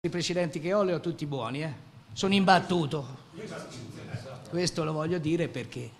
I precedenti che ho li ho tutti buoni, eh? sono imbattuto. Questo lo voglio dire perché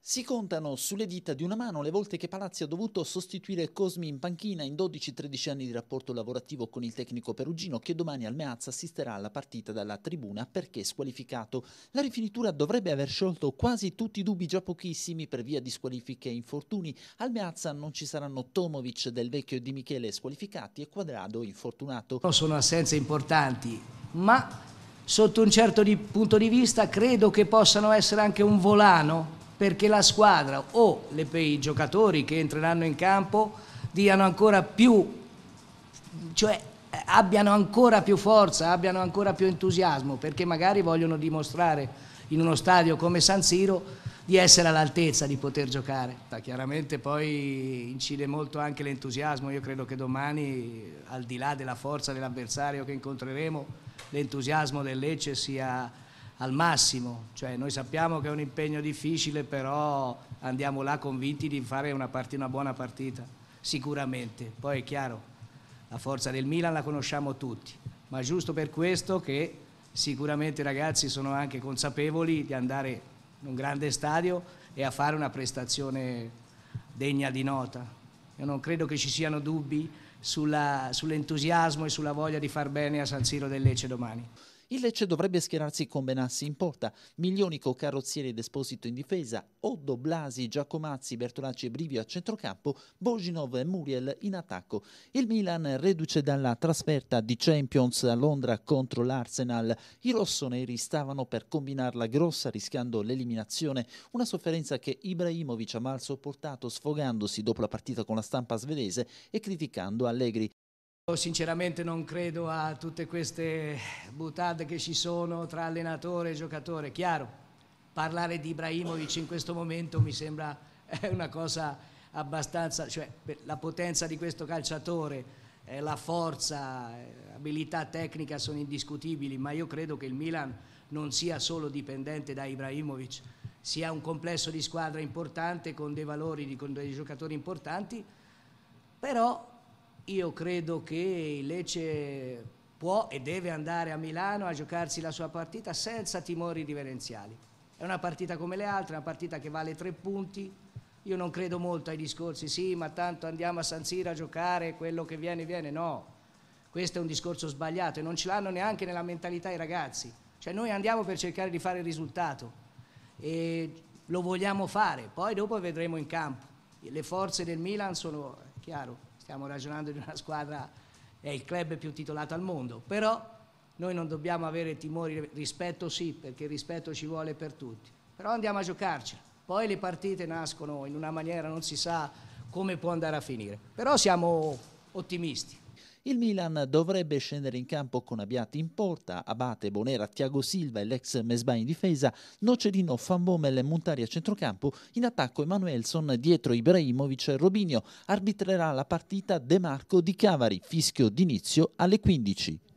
si contano sulle dita di una mano le volte che Palazzi ha dovuto sostituire Cosmi in panchina in 12-13 anni di rapporto lavorativo con il tecnico perugino che domani al Meazza assisterà alla partita dalla tribuna perché squalificato. La rifinitura dovrebbe aver sciolto quasi tutti i dubbi già pochissimi per via di squalifiche e infortuni. Al Meazza non ci saranno Tomovic del Vecchio e Di Michele squalificati e Quadrado infortunato. Sono assenze importanti, ma sotto un certo di punto di vista credo che possano essere anche un volano perché la squadra o le, i giocatori che entreranno in campo diano ancora più, cioè abbiano ancora più forza, abbiano ancora più entusiasmo, perché magari vogliono dimostrare in uno stadio come San Siro di essere all'altezza di poter giocare. Chiaramente poi incide molto anche l'entusiasmo, io credo che domani, al di là della forza dell'avversario che incontreremo, l'entusiasmo del Lecce sia al massimo, cioè noi sappiamo che è un impegno difficile, però andiamo là convinti di fare una, partita, una buona partita, sicuramente. Poi è chiaro, la forza del Milan la conosciamo tutti, ma giusto per questo che sicuramente i ragazzi sono anche consapevoli di andare in un grande stadio e a fare una prestazione degna di nota. Io non credo che ci siano dubbi sull'entusiasmo e sulla voglia di far bene a San Siro del Lecce domani. Il Lecce dovrebbe schierarsi con Benassi in porta, Milionico, Carrozzieri ed Esposito in difesa, Oddo, Blasi, Giacomazzi, Bertolacci e Brivio a centrocampo, Boginov e Muriel in attacco. Il Milan reduce dalla trasferta di Champions a Londra contro l'Arsenal. I rossoneri stavano per combinarla grossa rischiando l'eliminazione, una sofferenza che Ibrahimovic ha mal sopportato sfogandosi dopo la partita con la stampa svedese e criticando Allegri. Sinceramente non credo a tutte queste buttate che ci sono tra allenatore e giocatore. Chiaro, parlare di Ibrahimovic in questo momento mi sembra eh, una cosa abbastanza... Cioè, la potenza di questo calciatore, eh, la forza, eh, abilità tecnica sono indiscutibili, ma io credo che il Milan non sia solo dipendente da Ibrahimovic, sia un complesso di squadra importante con dei valori, con dei giocatori importanti, però io credo che il Lecce può e deve andare a Milano a giocarsi la sua partita senza timori riverenziali. È una partita come le altre, una partita che vale tre punti. Io non credo molto ai discorsi, sì, ma tanto andiamo a San Siro a giocare, quello che viene viene. No, questo è un discorso sbagliato e non ce l'hanno neanche nella mentalità i ragazzi. Cioè noi andiamo per cercare di fare il risultato e lo vogliamo fare, poi dopo vedremo in campo. Le forze del Milan sono, chiaro, stiamo ragionando di una squadra, è il club più titolato al mondo, però noi non dobbiamo avere timori, rispetto sì, perché rispetto ci vuole per tutti, però andiamo a giocarci. Poi le partite nascono in una maniera, non si sa come può andare a finire, però siamo ottimisti. Il Milan dovrebbe scendere in campo con Abbiati in porta, Abate, Bonera, Tiago Silva e l'ex Mesbah in difesa, Nocedino, Fambomel e Montari a centrocampo, in attacco Emanuelson dietro Ibrahimovic e Robinio. Arbitrerà la partita De Marco di Cavari, fischio d'inizio alle 15.